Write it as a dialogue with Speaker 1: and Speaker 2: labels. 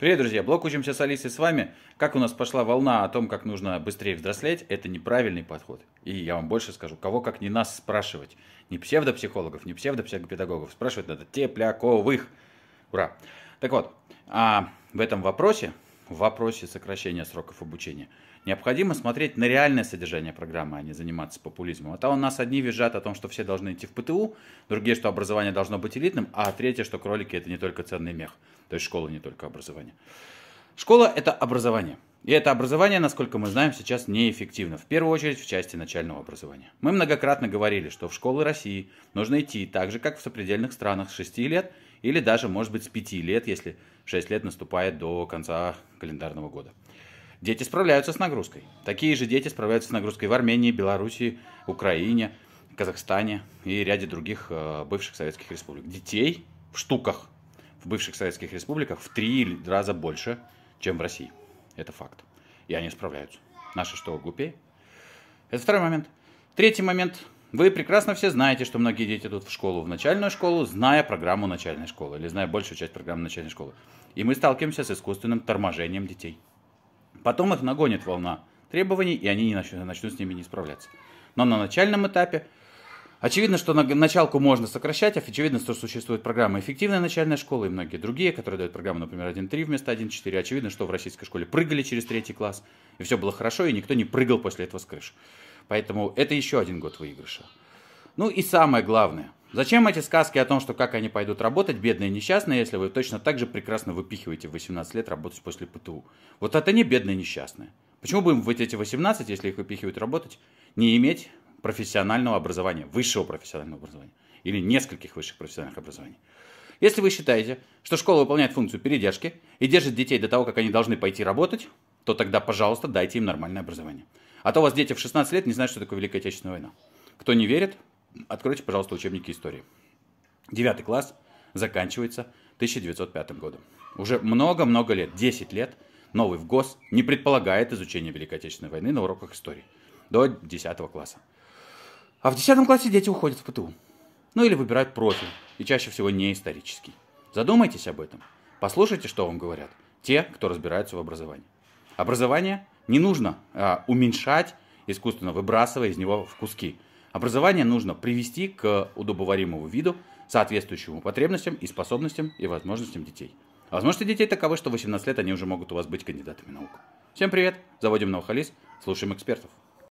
Speaker 1: Привет, друзья! Блог «Учимся с Алисой» с вами. Как у нас пошла волна о том, как нужно быстрее взрослеть, это неправильный подход. И я вам больше скажу, кого как не нас спрашивать. Не псевдопсихологов, не псевдопсихопедагогов. Спрашивать надо тепляковых. Ура! Так вот, а в этом вопросе в вопросе сокращения сроков обучения. Необходимо смотреть на реальное содержание программы, а не заниматься популизмом. А то у нас одни визжат о том, что все должны идти в ПТУ, другие, что образование должно быть элитным, а третье, что кролики – это не только ценный мех. То есть школа не только образование. Школа – это образование. И это образование, насколько мы знаем, сейчас неэффективно, в первую очередь в части начального образования. Мы многократно говорили, что в школы России нужно идти так же, как в сопредельных странах с 6 лет – или даже, может быть, с 5 лет, если 6 лет наступает до конца календарного года. Дети справляются с нагрузкой. Такие же дети справляются с нагрузкой в Армении, Белоруссии, Украине, Казахстане и ряде других э, бывших советских республик. Детей в штуках в бывших советских республиках в три раза больше, чем в России. Это факт. И они справляются. Наши что, глупее? Это второй момент. Третий момент вы прекрасно все знаете, что многие дети идут в школу, в начальную школу, зная программу начальной школы, или зная большую часть программы начальной школы. И мы сталкиваемся с искусственным торможением детей. Потом их нагонит волна требований, и они не начнут, начнут с ними не справляться. Но на начальном этапе Очевидно, что началку можно сокращать, а очевидно, что существует программа «Эффективная начальная школа» и многие другие, которые дают программу, например, 1.3 вместо 1.4. Очевидно, что в российской школе прыгали через третий класс, и все было хорошо, и никто не прыгал после этого с крыши. Поэтому это еще один год выигрыша. Ну и самое главное. Зачем эти сказки о том, что как они пойдут работать, бедные и несчастные, если вы точно так же прекрасно выпихиваете в 18 лет работать после ПТУ? Вот это не бедные и несчастные. Почему будем в эти 18, если их выпихивают работать, не иметь профессионального образования, высшего профессионального образования или нескольких высших профессиональных образований? Если вы считаете, что школа выполняет функцию передержки и держит детей до того, как они должны пойти работать, то тогда, пожалуйста, дайте им нормальное образование. А то у вас дети в 16 лет не знают, что такое Великая Отечественная война. Кто не верит, откройте, пожалуйста, учебники истории. Девятый класс заканчивается 1905 годом. Уже много-много лет, 10 лет, новый в ГОС не предполагает изучение Великой Отечественной войны на уроках истории до 10 класса. А в 10 классе дети уходят в ПТУ. Ну или выбирают профиль, и чаще всего не исторический. Задумайтесь об этом. Послушайте, что вам говорят те, кто разбирается в образовании. Образование – не нужно а, уменьшать искусственно, выбрасывая из него в куски. Образование нужно привести к удобоваримому виду, соответствующему потребностям и способностям и возможностям детей. возможности детей таковы, что в 18 лет они уже могут у вас быть кандидатами наук. Всем привет, заводим Наухалис, слушаем экспертов.